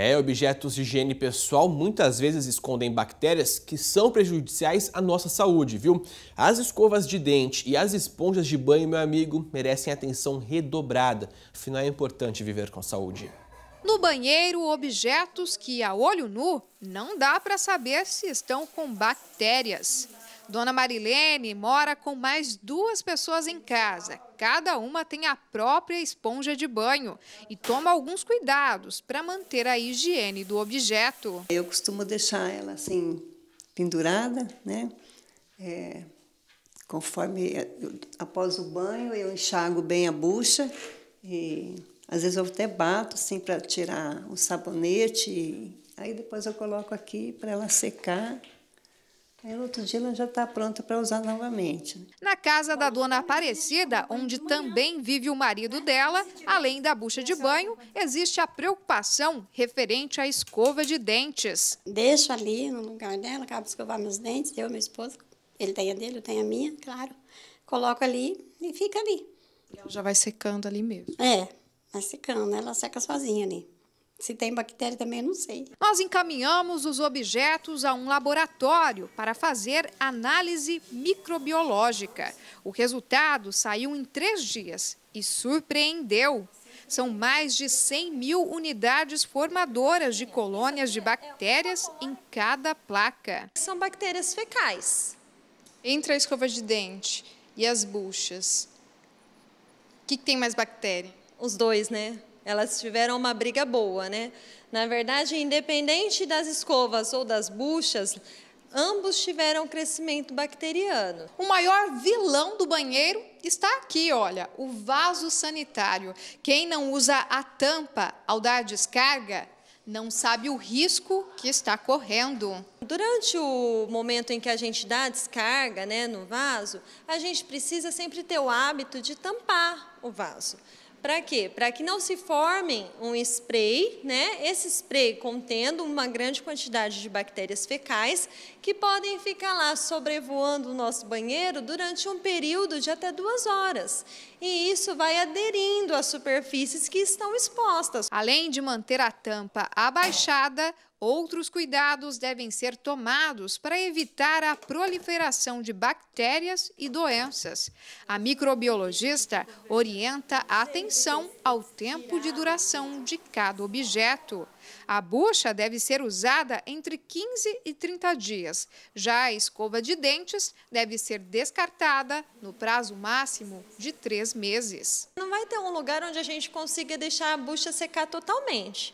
É, objetos de higiene pessoal muitas vezes escondem bactérias que são prejudiciais à nossa saúde, viu? As escovas de dente e as esponjas de banho, meu amigo, merecem atenção redobrada. Afinal, é importante viver com saúde. No banheiro, objetos que a olho nu não dá para saber se estão com bactérias. Dona Marilene mora com mais duas pessoas em casa. Cada uma tem a própria esponja de banho e toma alguns cuidados para manter a higiene do objeto. Eu costumo deixar ela assim pendurada, né? É, conforme após o banho eu enxago bem a bucha e às vezes eu até bato assim para tirar o sabonete. E, aí depois eu coloco aqui para ela secar. Aí no outro dia ela já está pronta para usar novamente. Né? Na casa da dona Aparecida, onde também vive o marido dela, além da bucha de banho, existe a preocupação referente à escova de dentes. Deixo ali no lugar dela, acabo de escovar meus dentes, eu, meu esposo, ele tem a dele, eu tenho a minha, claro. Coloco ali e fica ali. ela já vai secando ali mesmo. É, vai secando, ela seca sozinha ali. Se tem bactéria também, não sei. Nós encaminhamos os objetos a um laboratório para fazer análise microbiológica. O resultado saiu em três dias e surpreendeu. São mais de 100 mil unidades formadoras de colônias de bactérias em cada placa. São bactérias fecais. Entre a escova de dente e as buchas, o que, que tem mais bactéria? Os dois, né? Elas tiveram uma briga boa, né? Na verdade, independente das escovas ou das buchas, ambos tiveram crescimento bacteriano. O maior vilão do banheiro está aqui, olha, o vaso sanitário. Quem não usa a tampa ao dar descarga não sabe o risco que está correndo. Durante o momento em que a gente dá a descarga né, no vaso, a gente precisa sempre ter o hábito de tampar o vaso. Para quê? Para que não se formem um spray, né? Esse spray contendo uma grande quantidade de bactérias fecais que podem ficar lá sobrevoando o nosso banheiro durante um período de até duas horas. E isso vai aderindo às superfícies que estão expostas. Além de manter a tampa abaixada, Outros cuidados devem ser tomados para evitar a proliferação de bactérias e doenças. A microbiologista orienta a atenção ao tempo de duração de cada objeto. A bucha deve ser usada entre 15 e 30 dias. Já a escova de dentes deve ser descartada no prazo máximo de três meses. Não vai ter um lugar onde a gente consiga deixar a bucha secar totalmente.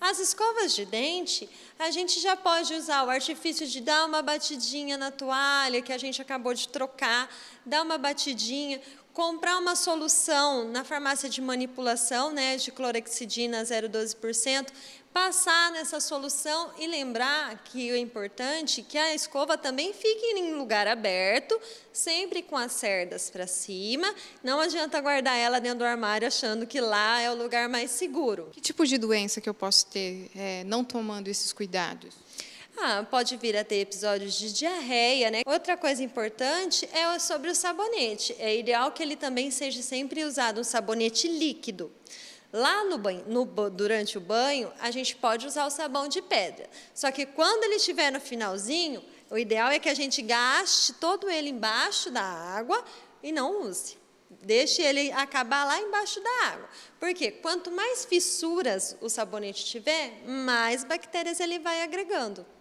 As escovas de dente, a gente já pode usar o artifício de dar uma batidinha na toalha que a gente acabou de trocar, dar uma batidinha, comprar uma solução na farmácia de manipulação, né, de clorexidina 0,12%, passar nessa solução e lembrar que o é importante que a escova também fique em lugar aberto, sempre com as cerdas para cima. Não adianta guardar ela dentro do armário achando que lá é o lugar mais seguro. Que tipo de doença que eu posso ter é, não tomando esses cuidados? Ah, pode vir a ter episódios de diarreia, né? Outra coisa importante é sobre o sabonete. É ideal que ele também seja sempre usado um sabonete líquido. Lá no banho, no, durante o banho, a gente pode usar o sabão de pedra. Só que quando ele estiver no finalzinho, o ideal é que a gente gaste todo ele embaixo da água e não use. Deixe ele acabar lá embaixo da água. Porque quanto mais fissuras o sabonete tiver, mais bactérias ele vai agregando.